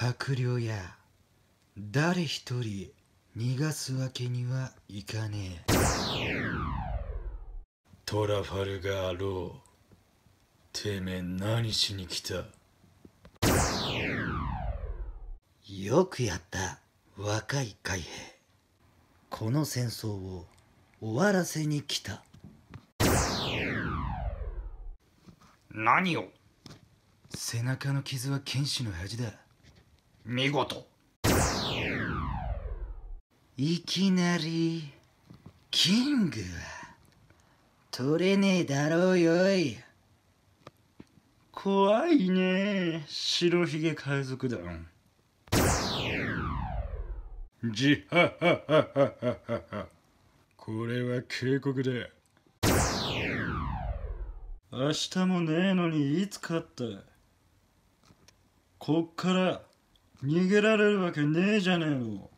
白陵や誰一人逃がすわけにはいかねえトラファルガーローてめえ何しに来たよくやった若い海兵この戦争を終わらせに来た何を背中の傷は剣士の恥だ見事いきなりキングは取れねえだろうよい怖いね白ひげ海賊団じはははははハこれは警告だ明日もねえのにいつ勝ったこっから逃げられるわけねえじゃねえの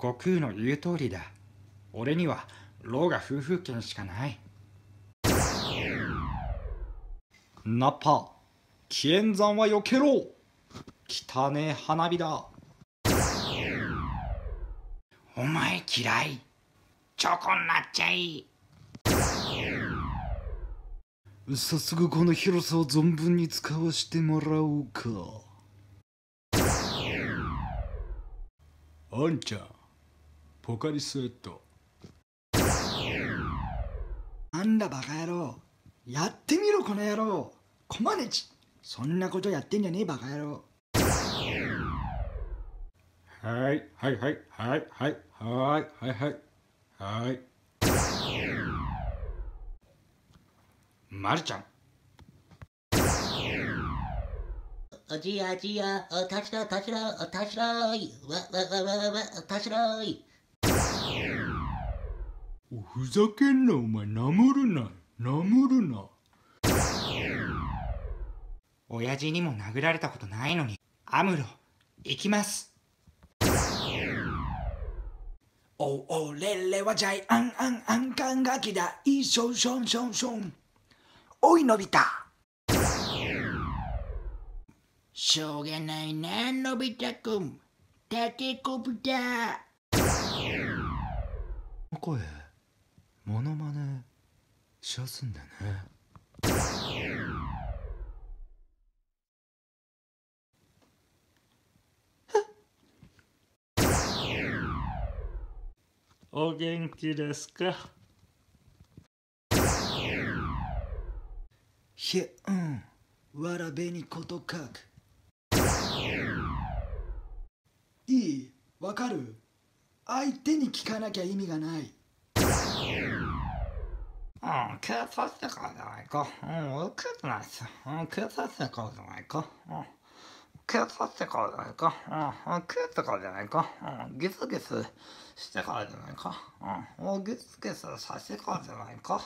悟空の言う通りだ俺には牢が夫婦犬しかないナパ紀元山はよけろ汚ねえ花火だお前嫌いチョコになっちゃい早速この広さを存分に使わしてもらおうかあんちゃんポカリスエットなんだバカ野郎やってみろこの野郎コマネチそんなことやってんじゃねえバカ野郎はいはいはいはいはいはいはいはいはいまるちゃんおじやじやおたしろたしろおたしろいわわわわわおたしろいおふざけんなお前なむるななむるな親父にも殴られたことないのにアムロ行きますおおれれはジャイアンアンアンカンガキだいしょんしょんしょんしょんおいのび太しょうがないなのび太くんタケコプターだ声モノマネしやすんだねお元気ですかひうんわらべにことかくいいわかる相手に聞かなきゃ意味がない。うん、警察ってこじゃないか。うん、受けてないっす。うん、警察ってこじゃないか。うん、警察ってこじゃないか。うん、警ってこじゃないか。うん、ギスギスしてらじゃないか。うん、ギスギスさせてらじゃないか。